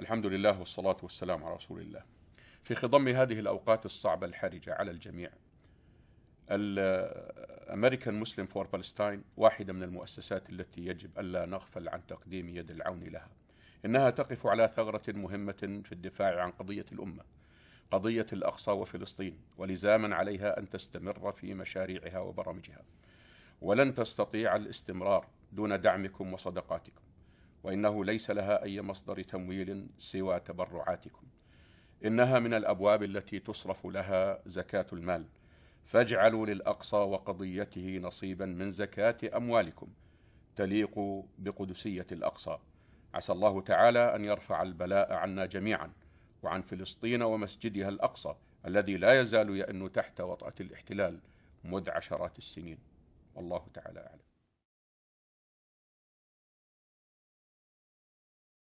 الحمد لله والصلاة والسلام على رسول الله في خضم هذه الأوقات الصعبة الحرجة على الجميع الامريكان مسلم فور بالستاين واحده من المؤسسات التي يجب الا نغفل عن تقديم يد العون لها. انها تقف على ثغره مهمه في الدفاع عن قضيه الامه، قضيه الاقصى وفلسطين، ولزاما عليها ان تستمر في مشاريعها وبرامجها. ولن تستطيع الاستمرار دون دعمكم وصدقاتكم. وإنه ليس لها أي مصدر تمويل سوى تبرعاتكم إنها من الأبواب التي تصرف لها زكاة المال فاجعلوا للأقصى وقضيته نصيبا من زكاة أموالكم تليق بقدسية الأقصى عسى الله تعالى أن يرفع البلاء عنا جميعا وعن فلسطين ومسجدها الأقصى الذي لا يزال يئن تحت وطأة الاحتلال مذ عشرات السنين والله تعالى أعلم